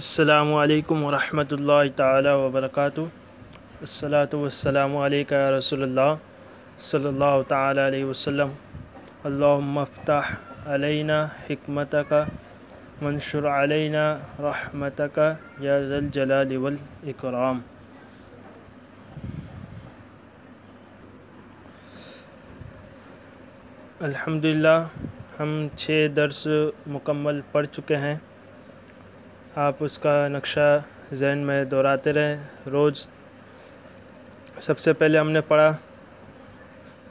अल्लाम वरहमल वबरक वसलाम रसोल्ला सल्ला तसम अल्लाफ़्ताह अलैना हमत का मंशर अलैना रहमत का याजलावलकराम अल्हम्दुलिल्लाह हम छः दर्स मुकम्मल पढ़ चुके हैं आप उसका नक्शा जहन में दोहराते रहें रोज़ सबसे पहले हमने पढ़ा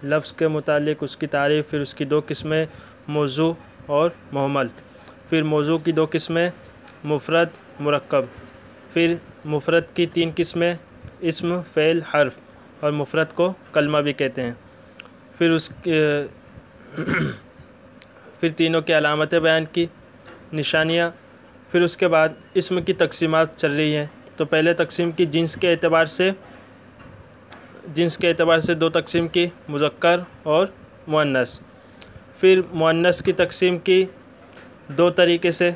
लफ्ज़ के मुतालिक उसकी तारीफ़ फिर उसकी दो किस्में मौजू और महमल फिर मौजू की दो किस्में मुफरत मरकब फिर मुफरत की तीन किस्में इसम फ़ैल हर्फ और मुफरत को कलमा भी कहते हैं फिर उस फिर तीनों की अलामतें बयान की निशानियाँ फिर उसके बाद इसम की तकसीमत चल रही हैं तो पहले तकसीम की जिन्स के अतबार से जिन्स के अतबार से दो तकसीम की मुजक्र और मुनस फिर मुनस की तकसीम की दो तरीके से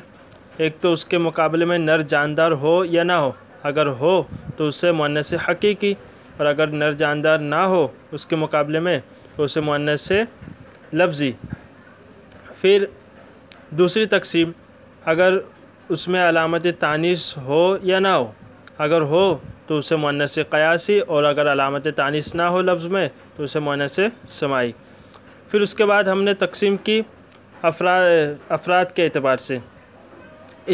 एक तो उसके मुकाबले में नर जानदार हो या ना हो अगर हो तो उससे मुनस हकीकी और अगर नर जानदार ना हो उसके मुकाबले में तो उसे से लफ्ज़ी फिर दूसरी तकसीम अगर उसमें अलामत तानिस हो या ना हो अगर हो तो उसे मुनस क़यासी और अगर अलामत तानिस ना हो लफ्ज़ में तो उसे मुनस समाई फिर उसके बाद हमने तकसीम की अफरा अफराद के अतबार से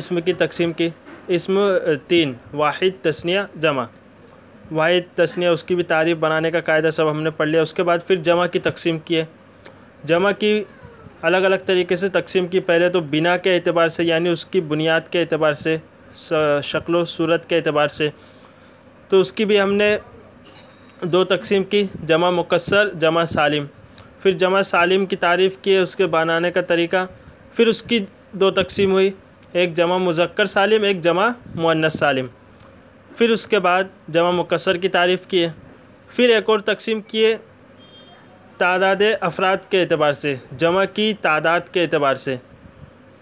इसम की तकसीम की इसम तीन वाहिद तस्निया जमा वाहिद तस्निया उसकी भी तारीफ़ बनाने का कायदा सब हमने पढ़ लिया उसके बाद फिर जमा की तकसीम किए जमा की अलग अलग तरीके से तकसीम की पहले तो बिना के अतबार से यानी उसकी बुनियाद के अतबार से शक्ल सूरत के अतबार से तो उसकी भी हमने दो तकसीम की जमा मुकसर जमा सालिम फिर जमा सालिम की तारीफ़ की उसके बनाने का तरीका फिर उसकी दो तकसीम हुई एक जमा मुजक्कर सालिम एक जमा मुन्नस सालिम फिर उसके बाद जमा मुकसर की तारीफ़ किए फिर एक और तकसीम किए तादाद अफराद के अतबार से जमा की तादाद के अतबार से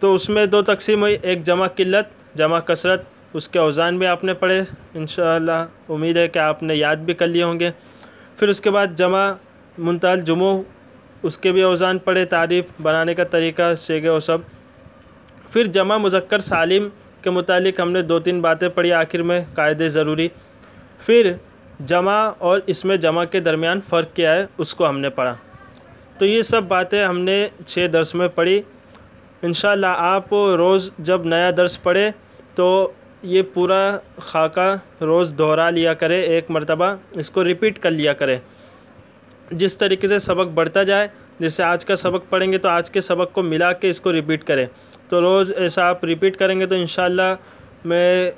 तो उसमें दो तकसीम हुई एक जमा किल्लत जमा कसरत उसके अवजान भी आपने पढ़े इन उम्मीद है कि आपने याद भी कर लिए होंगे फिर उसके बाद जमा मुंतल जुमो उसके भी अवजान पढ़े तारीफ़ बनाने का तरीका सेगे वो सब फिर जमा मुजक्कर सालिम के मुतालिक हमने दो तीन बातें पढ़ी आखिर में कायदे ज़रूरी फिर जमा और इसमें जमा के दरमियान फ़र्क क्या है उसको हमने पढ़ा तो ये सब बातें हमने छः दर्स में पढ़ी इन आप रोज़ जब नया दर्स पढ़े तो ये पूरा खाका रोज़ दोहरा लिया करें एक मरतबा इसको रिपीट कर लिया करें जिस तरीके से सबक बढ़ता जाए जैसे आज का सबक पढ़ेंगे तो आज के सबक को मिला के इसको रिपीट करें तो रोज़ ऐसा आप रिपीट करेंगे तो इन मैं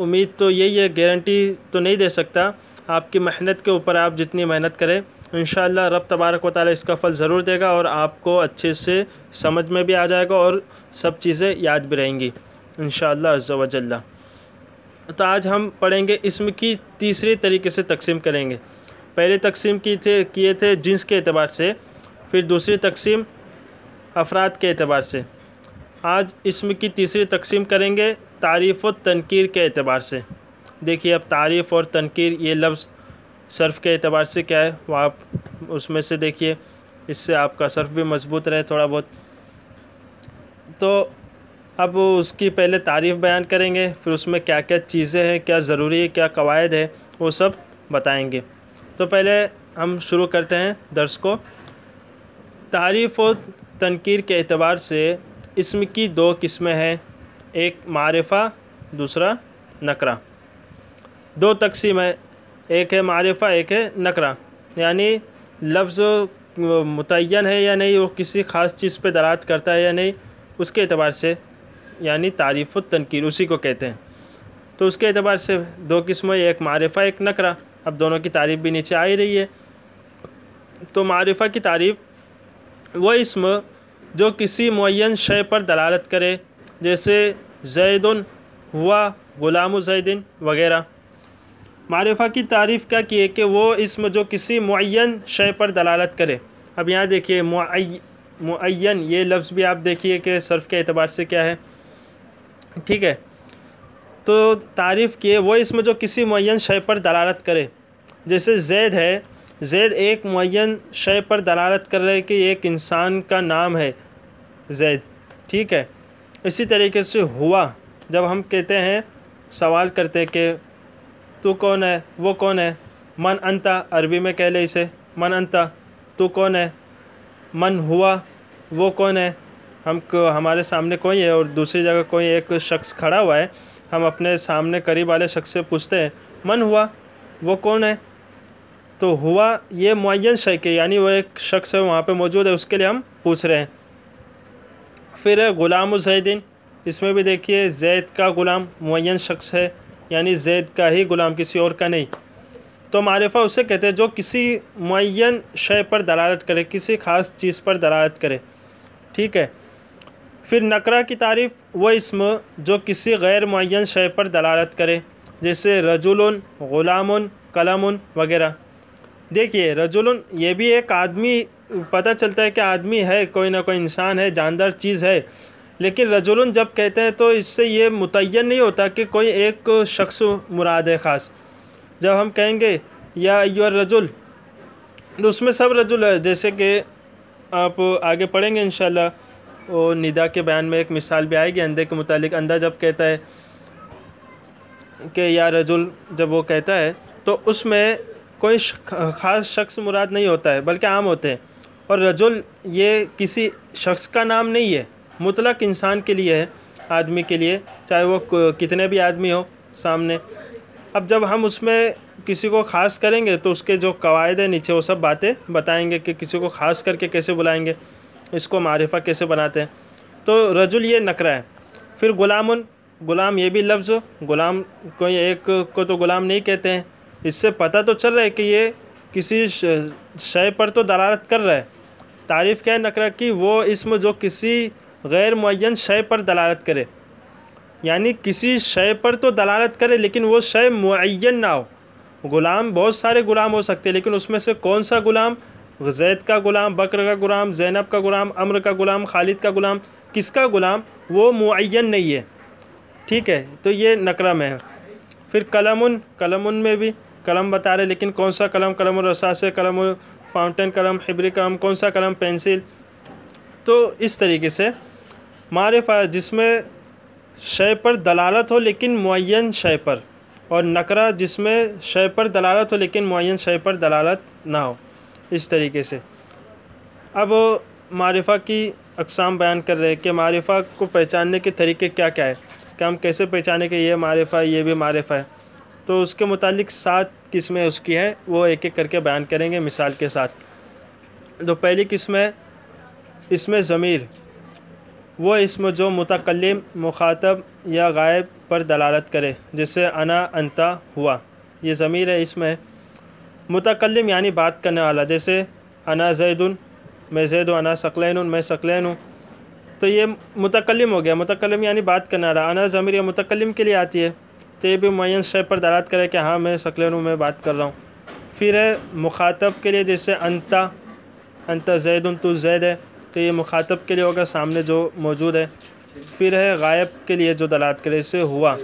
उम्मीद तो यही है गारंटी तो नहीं दे सकता आपकी मेहनत के ऊपर आप जितनी मेहनत करें इन रब तबारक वाले इसका फल ज़रूर देगा और आपको अच्छे से समझ में भी आ जाएगा और सब चीज़ें याद भी रहेंगी इन शजल्ला तो आज हम पढ़ेंगे इसम की तीसरे तरीके से तकसीम करेंगे पहले तकसीम की थे किए थे जिन्स के अतबार से फिर दूसरी तकसीम अफराद के अतबार से आज इसम की तीसरी तकसीम करेंगे तारीफ़ व तनकीर के अतबार से देखिए अब तारीफ़ और तनकीर ये लफ्ज़ सर्फ़ के अतबार से क्या है वह आप उसमें से देखिए इससे आपका सर्फ भी मज़बूत रहे थोड़ा बहुत तो अब उसकी पहले तारीफ़ बयान करेंगे फिर उसमें क्या क्या चीज़ें हैं क्या ज़रूरी है क्या कवायद है वो सब बताएंगे तो पहले हम शुरू करते हैं दर्स को तारीफ़ और तनकीर के अतबार से इसम की दो किस्में हैं एक मारफ़ा दूसरा नकरा दो तकसीम है एक है मारिफा एक है नकरा यानी लफ्ज़ मुतन है या नहीं वो किसी ख़ास चीज़ पे दरात करता है या नहीं उसके अतबार से यानी तारीफ़ तनकीर उसी को कहते हैं तो उसके अतबार से दो किस्में एक मारिफा एक नकरा अब दोनों की तारीफ़ भी नीचे आ ही रही है तो मारिफा की तारीफ़ वो इसम जो किसी मुन शय पर दलालत करे जैसे जैदन हुआ ग़ुलाम जैदिन वगैरह मारूफ़ा की तारीफ़ क्या किए कि वो इसम जो किसी मुन शय पर दलालत करे अब यहाँ देखिए मुन ये लफ्ज़ भी आप देखिए कि सर्फ़ के अतबार से क्या है ठीक है तो तारीफ़ किए वो इसम जो किसी मुन शय पर दलालत करे जैसे जैद है जैद एक मुन शय पर दलालत कर रहे कि एक इंसान का नाम है जैद ठीक है इसी तरीके से हुआ जब हम कहते हैं सवाल करते हैं कि तू कौन है वो कौन है मन अंता अरबी में कह ले इसे मन अंता तू कौन है मन हुआ वो कौन है हम हमारे सामने कोई है और दूसरी जगह कोई एक शख्स खड़ा हुआ है हम अपने सामने करीब वाले शख्स से पूछते हैं मन हुआ वो कौन है तो हुआ ये मुन शय के यानी वो एक शख्स है वहाँ पे मौजूद है उसके लिए हम पूछ रहे हैं फिर है ग़ुलाम उजैदीन इसमें भी देखिए जैद का ग़ुलाम मुन शख्स है यानी जैद का ही ग़ुलाम किसी और का नहीं तो मारिफा उसे कहते हैं जो किसी मुन शय पर दलालत करे किसी ख़ास चीज़ पर दलालत करे ठीक है फिर नकरा की तारीफ़ वह इसम जो किसी गैर मुन शय पर दलालत करे जैसे रजुलन ग़ुलाम कलम वगैरह देखिए रजुलन ये भी एक आदमी पता चलता है कि आदमी है कोई ना कोई इंसान है जानदार चीज़ है लेकिन रजुलन जब कहते हैं तो इससे ये मुतन नहीं होता कि कोई एक शख्स मुराद है ख़ास जब हम कहेंगे या योर रजुल तो उसमें सब रजुल है जैसे कि आप आगे पढ़ेंगे इन और निदा के बयान में एक मिसाल भी आएगी अंधे के मुतालिक अंधा जब कहता है कि या रजुल जब वो कहता है तो उसमें कोई ख़ास शख्स मुराद नहीं होता है बल्कि आम होते हैं और रजुल ये किसी शख्स का नाम नहीं है मुतलक इंसान के लिए है आदमी के लिए चाहे वो कितने भी आदमी हो सामने अब जब हम उसमें किसी को ख़ास करेंगे तो उसके जो कवायद है नीचे वो सब बातें बताएंगे कि किसी को ख़ास करके कैसे बुलाएंगे इसको मारिफा कैसे बनाते हैं तो रजुल ये नकरा है फिर ग़ुलामुन ग़ुलाम ये भी लफ्ज़ ग़ुलाम कोई एक को तो ग़ुलाम नहीं कहते हैं इससे पता तो चल रहा है कि ये किसी शय पर तो दरारत कर रहा है तारीफ़ क्या है नकरा कि वो इसम जो किसी गैर मुन शय पर दलालत करे यानी किसी शय पर तो दलालत करे लेकिन वो शय मुन ना हो ग़ुलाम बहुत सारे ग़ुलाम हो सकते हैं लेकिन उसमें से कौन सा ग़ुलाम जैद का ग़ुलाम बकर का ग़ुलाम ज़ैनब का ग़ुलाम अम्र का ग़ुलाम खालिद का ग़ुलाम किसका ग़ुलाम वो मुन नहीं है ठीक है तो ये नकरम है फिर कलम कलम में भी कलम बता रहे लेकिन कौन सा कलम कलम रसास कलम फ़ाउंटेन कलम हिब्री कलम कौन सा कलम पेंसिल तो इस तरीके से मारिफा जिसमें शय पर दलालत हो लेकिन मुन शय पर और नकरा जिसमें शय पर दलालत हो लेकिन मुन शय पर दलालत ना हो इस तरीके से अब मारिफा की अकसाम बयान कर रहे हैं कि मारिफा को पहचानने के तरीके क्या क्या है कि हम कैसे पहचाने कि ये मारिफा है ये भी मारिफा है तो उसके मुतालिक सात किस्में उसकी हैं वो एक एक करके बयान करेंगे मिसाल के साथ तो पहली किस्म है इसमें ज़मीर वो इसम जो मुतकलम मुखातब या गायब पर दलालत करे जिससे अना अनता हुआ ये ज़मीर है इसमें मुतकलम यानी बात करने वाला जैसे अना जैदन मैं जैद हूँ अना सकलैन मैं सकलैन हूँ तो ये मुतकलम हो गया मुतकलम यानी बात करने वाला अना ज़मीर या मुतकलम के लिए आती है तो ये भी मुन शेब पर दलालत करे कि हाँ मैं सकलैन हूँ मैं बात कर रहा हूँ फिर है मुखातब के लिए जैसे अनता अनता जैदन तो जैद है तो ये मुखातब के लिए होगा सामने जो मौजूद है फिर है गायब के लिए जो दलात करे से हुआ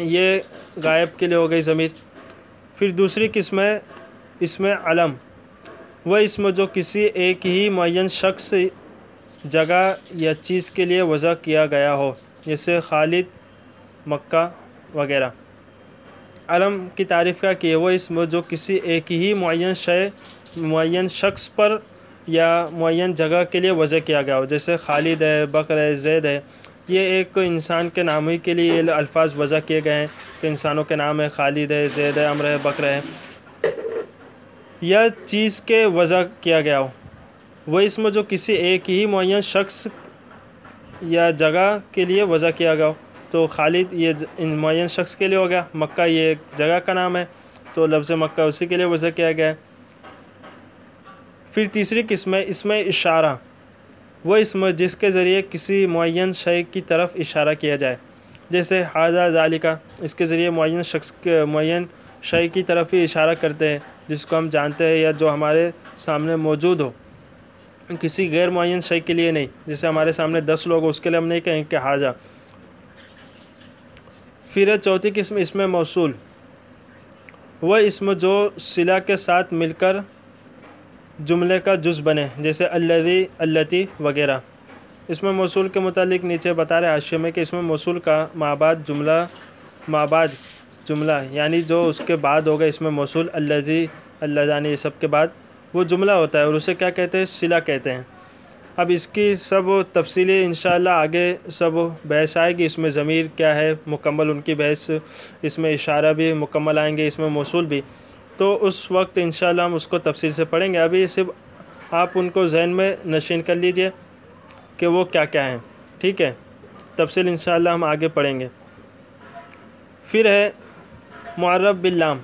ये गायब के लिए हो गई ज़मीर फिर दूसरी किस्म है इसमें अलम वह इसमें जो किसी एक ही मुन शख्स जगह या चीज़ के लिए वजह किया गया हो जैसे खालिद मक्का वगैरह अलम की तारीफ़ का कि वह इसमें जो किसी एक ही मुन शय मुन शख्स पर या मुन जगह के लिए वज़ह किया गया हो जैसे खालिद है बकर है जैद है ये एक इंसान के नाम ही के लिए अल्फाज वज़ह किए गए हैं कि इंसानों के नाम है खालिद है जैद है अमर है बकर है या चीज़ के वज़ह किया गया हो वह इसमें जो किसी एक ही मुन शख्स या जगह के लिए वज़ह किया गया हो तो खालिद ये मुन शख्स के लिए हो गया मक्का ये एक जगह का नाम है तो लफ्ज़ मक्का उसी के लिए वज़ह किया गया है फिर तीसरी किस्म है इसमें इशारा वह इसम जिसके ज़रिए किसी मुन शय की तरफ इशारा किया जाए जैसे हाजा जालिका इसके ज़रिए मुन शख्स मुन शय की तरफ ही इशारा करते हैं जिसको हम जानते हैं या जो हमारे सामने मौजूद हो किसी गैर मुन शय के लिए नहीं जैसे हमारे सामने दस लोग उसके लिए हम नहीं कहें कि हाजा फिर चौथी किस्म इसमें मौसू वह इसम जो सिला के साथ मिलकर जुमले का जुज़ बने जैसे अल्लि अल्लती वगैरह इसमें मौसू के मतलब नीचे बता रहे आशे में कि इसमें मौसू का माबाद जुमला माबाद जुमला यानी जो उसके बाद होगा इसमें मौसू अल्लजी अल्लाजानी ये सब के बाद वो जुमला होता है और उसे क्या कहते हैं सिला कहते हैं अब इसकी सब तफसीली इन आगे सब बहस आएगी इसमें ज़मीर क्या है मुकम्मल उनकी बहस इसमें इशारा भी मुकम्मल आएंगे इसमें मौसू भी तो उस वक्त इन हम उसको तफसील से पढ़ेंगे अभी सिर्फ आप उनको जहन में नशीन कर लीजिए कि वो क्या क्या हैं ठीक है तफसील इन हम आगे पढ़ेंगे फिर है मारब बिल्लाम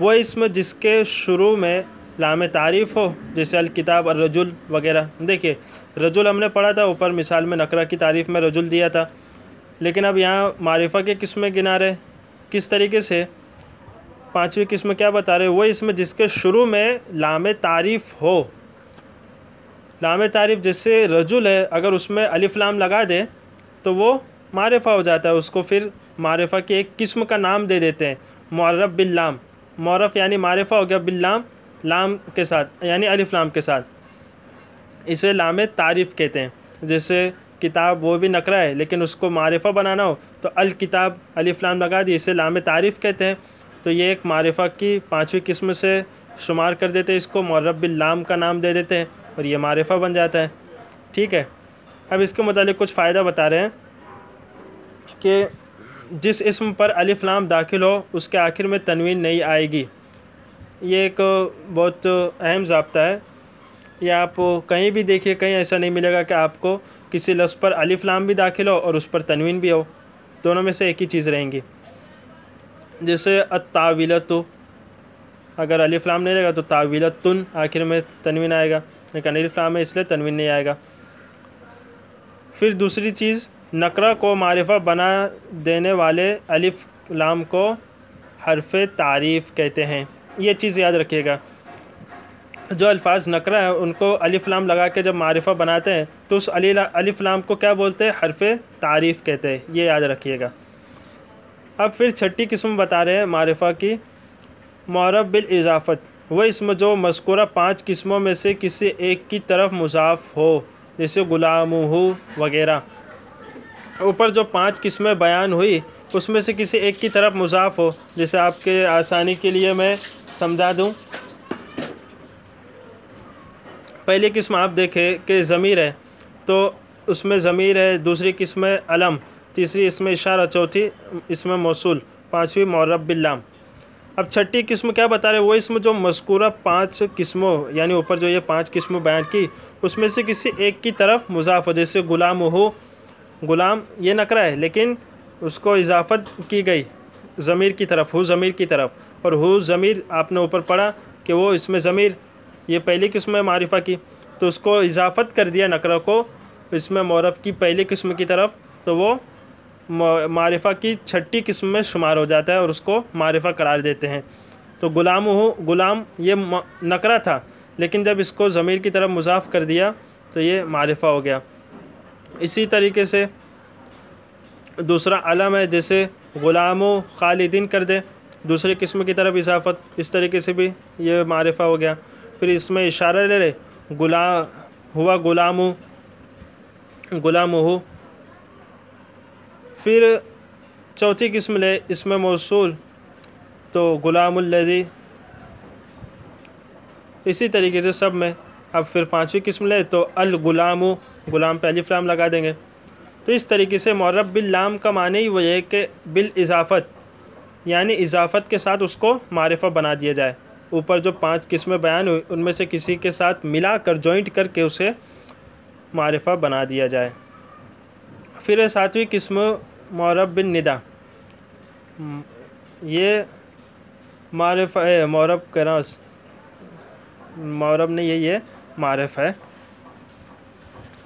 वह इसम जिसके शुरू में लाम तारीफ़ हो जैसे अलकिताब और रजुल वगैरह देखिए रजुल हमने पढ़ा था ऊपर मिसाल में नकरा की तारीफ़ में रजुल दिया था लेकिन अब यहाँ मारिफा के किस में गिना रहे किस तरीके से पाँचवीं किस्म क्या बता रहे वो इसमें जिसके शुरू में लाम तारीफ़ हो लाम तारीफ़ जैसे रजुल है अगर उसमें अलिफ लाम लगा दे तो वो मारफ़ा हो जाता है उसको फिर मारफ़ा की एक किस्म का नाम दे देते हैं मौरफ़ बिल्लाम मौरफ़ यानी मारफ़ा हो गया बिल्लाम लाम के साथ यानी अलिफ लाम के साथ इसे लाम तारीफ़ कहते हैं जैसे किताब वो भी नकरा है लेकिन उसको मारफ़ा बनाना हो तो अल किताब अलिफ लाम लगा दी इसे लाम तारीफ़ कहते हैं तो ये एक मारिफा की पाँचवीं किस्म से शुमार कर देते हैं इसको मौरबिल्लाम का नाम दे देते हैं और ये मारिफा बन जाता है ठीक है अब इसके मतलब कुछ फ़ायदा बता रहे हैं कि जिस इसम पर अलिफ लाम दाखिल हो उसके आखिर में तनवीन नहीं आएगी ये एक बहुत अहम जबता है ये आप कहीं भी देखिए कहीं ऐसा नहीं मिलेगा कि आपको किसी लफ्ज़ पर अलिफ लाम भी दाखिल हो और उस पर तनवीन भी हो दोनों में से एक ही चीज़ रहेंगी जैसे अताविलतु अगर अली फ्लाम नहीं रहेगा तो तुन आखिर में तनवीन आएगा लेकिन तो अलीफ़लाम है इसलिए तनवीन नहीं आएगा फिर दूसरी चीज़ नकरा को मारिफा बना देने वाले अली लाम को हरफ तारीफ़ कहते हैं ये चीज़ याद रखिएगा जो अल्फाज नकरा है उनको अली लाम लगा के जब मारिफा बनाते हैं तो उस अली अलिफ को क्या बोलते हैं हरफ तारीफ़ कहते हैं ये याद रखिएगा अब फिर छठी किस्म बता रहे हैं मारिफा की मौरब बिल इजाफत वह इसम जो मस्कुरा पाँच किस्मों में से किसी एक की तरफ मुसाफ हो जैसे गुलाम हो वगैरह ऊपर जो पांच किस्में बयान हुई उसमें से किसी एक की तरफ मुसाफ हो जैसे आपके आसानी के लिए मैं समझा दूं पहली किस्म आप देखें कि ज़मीर है तो उसमें ज़मीर है दूसरी किस्म अलम तीसरी इसमें इशारा चौथी इसमें मौसूल पाँचवीं मौरब बिल्लाम अब छठी किस्म क्या बता रहे वो इसमें जो मस्कूरा पांच किस्मों यानी ऊपर जो ये पांच किस्म बयान की उसमें से किसी एक की तरफ मुजाफ जैसे गुलाम हो गुलाम ये नकरा है लेकिन उसको इजाफत की गई ज़मीर की तरफ हु ज़मीर की तरफ और हु ज़मीर आपने ऊपर पढ़ा कि वो इसमें ज़मीर ये पहली किस्म है मारिफा की तो उसको इजाफत कर दिया नकरा को इसमें मौरब की पहली किस्म की तरफ तो वो मारिफा की छठी किस्म में शुमार हो जाता है और उसको मारिफा करार देते हैं तो गुलाम हो गुलाम ये नकरा था लेकिन जब इसको ज़मीर की तरफ मुजाफ कर दिया तो ये मारिफा हो गया इसी तरीके से दूसरा अलम है जैसे गुलाम खालिदीन कर दे दूसरी किस्म की तरफ इजाफत इस तरीके से भी ये मारिफा हो गया फिर इसमें इशारा ले ले गुला हुआ गुलाम गुलाम हो फिर चौथी किस्म ले इसमें मौसूल तो लजी इसी तरीके से सब में अब फिर पांचवी किस्म ले तो अल गुलाम गुलाम पहली फ्राम लगा देंगे तो इस तरीके से मौरब बिल लाम का माने ही वो है कि बिल इजाफ़त यानी इजाफ़त के साथ उसको मारफा बना दिया जाए ऊपर जो पांच किस्में बयान हुई उनमें से किसी के साथ मिला कर जॉइंट करके उसे मारफा बना दिया जाए फिर सातवीं किस्म मौरब बिन निदा ये मारफ है मौरब कह रहा हूँ मौरब ने है ये मारफ है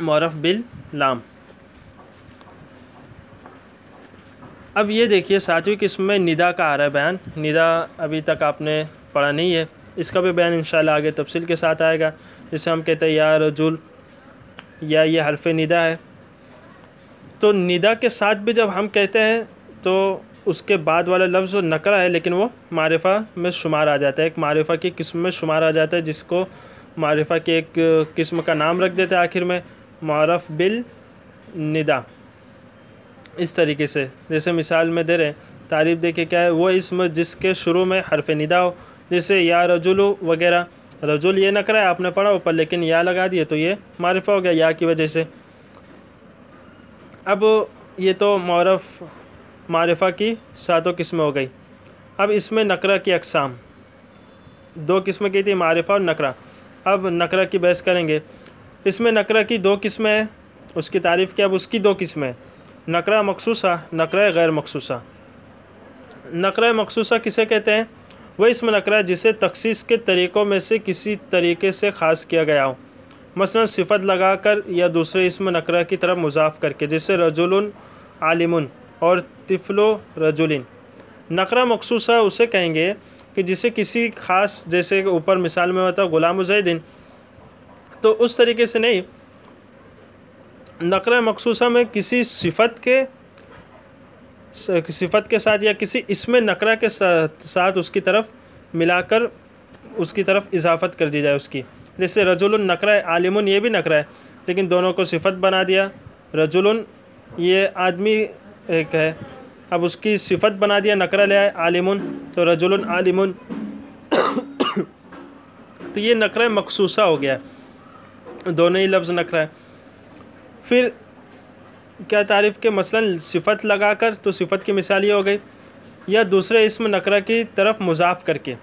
मौरफ बिल लाम अब ये देखिए सातवीं किस्म में निदा का आ रहा है बयान निदा अभी तक आपने पढ़ा नहीं है इसका भी बयान इन आगे तफसील के साथ आएगा जैसे हम कहते हैं या रजुल या ये हरफ निदा है तो निदा के साथ भी जब हम कहते हैं तो उसके बाद वाला लफ्ज़ तो नकरा है लेकिन वो मारिफ़ा में शुमार आ जाता है एक मारिफ़ा की किस्म में शुमार आ जाता है जिसको मारिफ़ा की एक किस्म का नाम रख देते हैं आखिर में मारफ बिल निदा इस तरीके से जैसे मिसाल में दे रहे हैं तारीफ देखे क्या है वो इसम जिसके शुरू में हरफ निदा हो जैसे या रजुलू वगैरह रजुल ये नकरा है आपने पढ़ा ऊपर लेकिन या लगा दिए तो ये मारिफ़ा हो गया या की वजह से अब ये तो मौरफ मारफा की सातों किस्में हो गई अब इसमें नकरा की अकसाम दो किस्में की थी मारफा और नकरा अब नकरा की बहस करेंगे इसमें नकरा की दो किस्में हैं उसकी तारीफ़ की अब उसकी दो किस्में नकरा मखसूसा नकरा गैर मखसूसा नकरा मखसूसा किसे कहते हैं वह इसमें नकरा जिसे तखसीस के तरीक़ों में से किसी तरीके से ख़ास किया गया हो मसलन सिफत लगा कर या दूसरे इसम नकरा की तरफ मुजाफ करके जैसे रजुल आलिमन और तिफलो रजुलिन नकरा मखसूसा उसे कहेंगे कि जिसे किसी ख़ास जैसे ऊपर मिसाल में होता ग़ुलाम उजैदीन तो उस तरीके से नहीं नकरा मखसूसा में किसी सिफत के सिफत के साथ या किसी इसम नकरा के साथ उसकी तरफ मिलाकर उसकी तरफ इजाफत कर दी जाए उसकी जैसे रजुल नकरा आलिम ये भी नकरा है लेकिन दोनों को सिफत बना दिया रजुल ये आदमी एक है अब उसकी सिफत बना दिया नकरा ले आए आलिम तो रजुल आलिम तो ये नकरा मखसूसा हो गया दोनों ही लफ्ज़ नकरा है फिर क्या तारीफ़ के मसलन सिफत लगाकर तो सिफत की मिसाल ये हो गई या दूसरे इसम नकरा की तरफ मुजाफ करके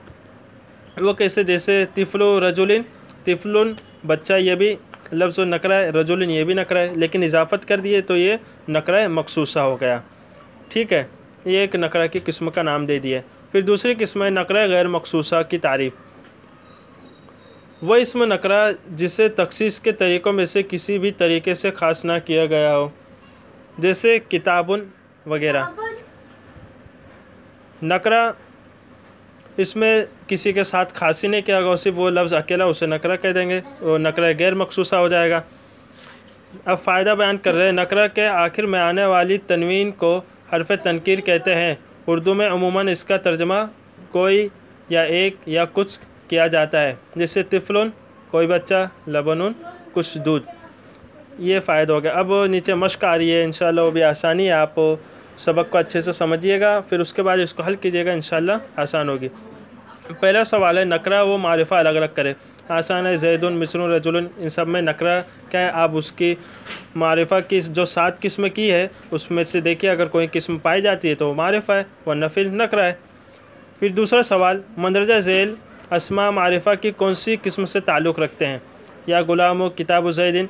वो कैसे जैसे तिफलो रजुलिन तिफलुन बच्चा ये भी लफ्ज़ नकरा है रजुलन ये भी नकरा है लेकिन इजाफत कर दिए तो ये नकरा मखसूसा हो गया ठीक है ये एक नकरा की किस्म का नाम दे दिया फिर दूसरी किस्म है नकरा गैर मखसूसा की तारीफ़ वह इसम नकरा जिसे तखसीस के तरीक़ों में से किसी भी तरीके से खास ना किया गया हो जैसे किताबन वगैरह नकरा इसमें किसी के साथ खासी ने किया होगा सिर्फ वो लफ्ज़ अकेला उसे नकरा कह देंगे और नकरा गैर मखसूसा हो जाएगा अब फ़ायदा बयान कर रहे हैं नकरा के आखिर में आने वाली तनवीन को हरफ तनकीर कहते हैं उर्दू में अमूमन इसका तर्जमा कोई या एक या कुछ किया जाता है जैसे तिफलन कोई बच्चा लबन कुछ दूध ये फ़ायदा हो गया अब नीचे मश्क आ रही है इन शो भी आसानी है आप सबक को अच्छे से समझिएगा फिर उसके बाद इसको हल कीजिएगा इन आसान होगी पहला सवाल है नकरा वो मारिफा अलग अलग करे आसान है जैदुल मिसरुन रजुल इन सब में नकरा क्या है आप उसकी मारिफा की जो सात किस्म की है उसमें से देखिए अगर कोई किस्म पाई जाती है तो वो मारिफा है वह नफिल नकरा है फिर दूसरा सवाल मंदरजा जैल असमा मारिफा की कौन सी किस्म से ताल्लुक़ रखते हैं या गुलाम व किताब जैदिन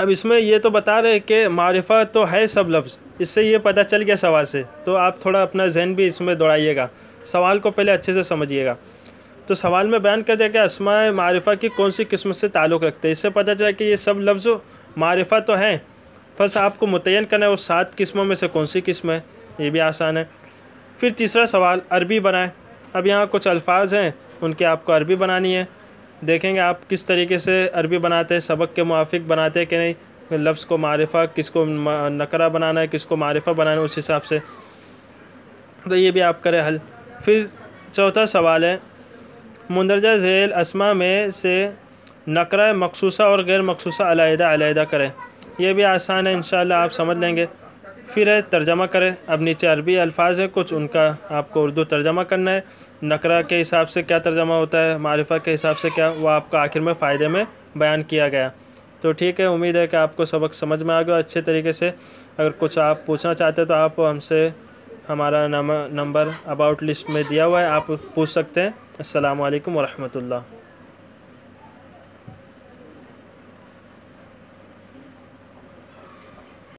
अब इसमें ये तो बता रहे कि मारिफा तो है सब लफ्ज़ इससे ये पता चल गया सवाल से तो आप थोड़ा अपना जहन भी इसमें दौड़ाइएगा सवाल को पहले अच्छे से समझिएगा तो सवाल में बयान कर दिया कि असमा मारिफा की कौन सी किस्म से ताल्लुक़ रखते हैं इससे पता चला कि ये सब लफ्ज़ मारिफा तो हैं बस आपको मुतन करना है वो सात किस्मों में से कौन सी किस्म है ये भी आसान है फिर तीसरा सवाल अरबी बनाएं अब यहाँ कुछ अल्फाज हैं उनके आपको अरबी बनानी है देखेंगे आप किस तरीके से अरबी बनाते हैं सबक के मुआफिक बनाते हैं कि नहीं लफ्ज़ को मारिफा किसको नकरा बनाना है किसको मारिफा बनाना है उस हिसाब से तो ये भी आप करें हल फिर चौथा सवाल है मंदरजा झेल असमा में से नकरा मखसूसा और गैर मखसूसा अलहदा अलहदा करें यह भी आसान है इन आप समझ लेंगे फिर है तर्जमा करें अब नीचे अरबी अल्फाज हैं कुछ उनका आपको उर्दू तर्जमा करना है नकरा के हिसाब से क्या तर्जमा होता है मारिफा के हिसाब से क्या वह आपका आखिर में फ़ायदे में बयान किया गया तो ठीक है उम्मीद है कि आपको सबक समझ में आ गया अच्छे तरीके से अगर कुछ आप पूछना चाहते हैं तो आप हमसे हमारा नंबर अबाउट लिस्ट में दिया हुआ है आप पूछ सकते हैं असलकम वरहमल